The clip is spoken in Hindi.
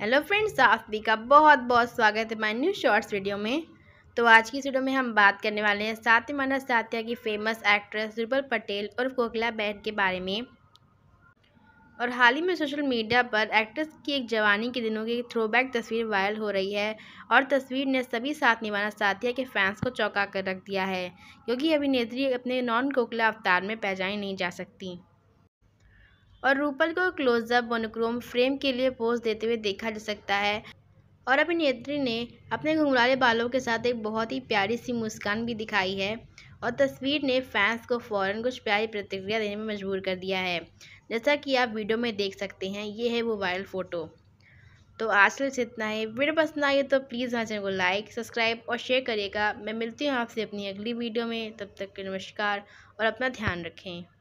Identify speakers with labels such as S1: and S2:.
S1: हेलो फ्रेंड्स आप सभी का बहुत बहुत स्वागत है माई न्यू शॉर्ट्स वीडियो में तो आज की वीडियो में हम बात करने वाले हैं साथी माना सात्या की फेमस एक्ट्रेस रूपल पटेल और कोकिला बहन के बारे में और हाल ही में सोशल मीडिया पर एक्ट्रेस की एक जवानी के दिनों की थ्रोबैक तस्वीर वायरल हो रही है और तस्वीर ने सभी साथ निभाना साथिया के फैंस को चौंका कर रख दिया है क्योंकि अभिनेत्री अपने नॉन कोकला अवतार में पहचानी नहीं जा सकती और रूपल को क्लोजअप मोनोक्रोम फ्रेम के लिए पोज देते हुए देखा जा सकता है और अभिनेत्री ने अपने घुंघराले बालों के साथ एक बहुत ही प्यारी सी मुस्कान भी दिखाई है और तस्वीर ने फैंस को फ़ौरन कुछ प्यारी प्रतिक्रिया देने में मजबूर कर दिया है जैसा कि आप वीडियो में देख सकते हैं ये है वो वायरल फ़ोटो तो आज के लिए इतना ही वीडियो पसंद आई तो प्लीज़ हमारे चैनल को लाइक सब्सक्राइब और शेयर करिएगा मैं मिलती हूँ आपसे अपनी अगली वीडियो में तब तक के नमस्कार और अपना ध्यान रखें